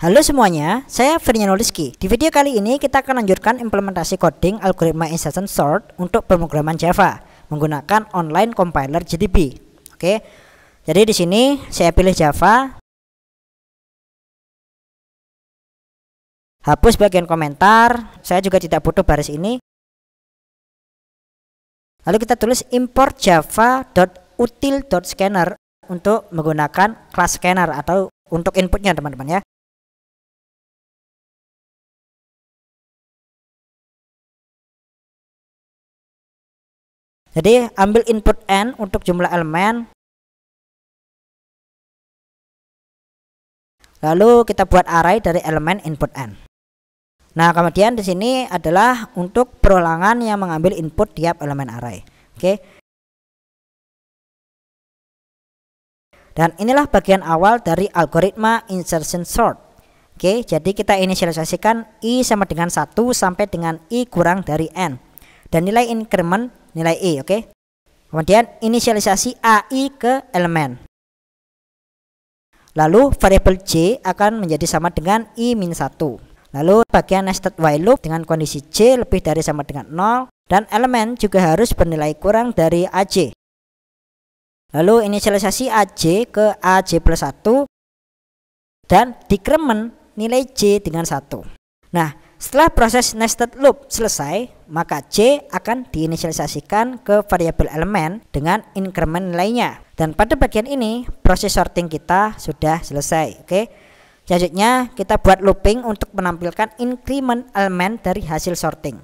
Halo semuanya, saya Ferdinand Oliski. Di video kali ini kita akan lanjutkan implementasi coding algoritma insertion sort untuk pemrograman Java menggunakan online compiler JDB. Oke. Jadi di sini saya pilih Java. Hapus bagian komentar. Saya juga tidak butuh baris ini. Lalu kita tulis import java util Scanner untuk menggunakan class scanner atau untuk inputnya teman-teman ya. Jadi ambil input n untuk jumlah elemen. Lalu kita buat array dari elemen input n. Nah, kemudian di sini adalah untuk perulangan yang mengambil input tiap elemen array. Oke. Dan inilah bagian awal dari algoritma insertion sort. Oke, jadi kita inisialisasikan i sama dengan 1 sampai dengan i kurang dari n. Dan nilai increment nilai E, oke. Okay? Kemudian inisialisasi AI ke elemen. Lalu variabel c akan menjadi sama dengan I min satu. Lalu bagian nested while loop dengan kondisi c lebih dari sama dengan nol dan elemen juga harus bernilai kurang dari AJ. Lalu inisialisasi AJ ke AJ plus satu dan dikremen nilai c dengan satu. Nah, setelah proses nested loop selesai, maka C akan diinisialisasikan ke variabel elemen dengan increment nilainya. Dan pada bagian ini proses sorting kita sudah selesai, oke. Selanjutnya kita buat looping untuk menampilkan increment elemen dari hasil sorting.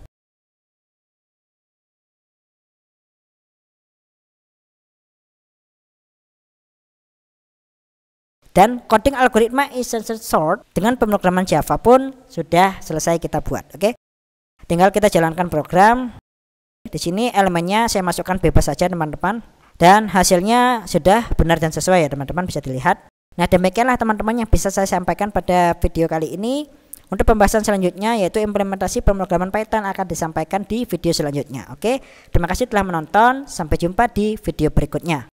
dan coding algoritma essential sort dengan pemrograman Java pun sudah selesai kita buat oke okay? tinggal kita jalankan program di sini elemennya saya masukkan bebas saja teman-teman dan hasilnya sudah benar dan sesuai ya teman-teman bisa dilihat nah demikianlah teman-teman yang bisa saya sampaikan pada video kali ini untuk pembahasan selanjutnya yaitu implementasi pemrograman Python akan disampaikan di video selanjutnya oke terima kasih telah menonton sampai jumpa di video berikutnya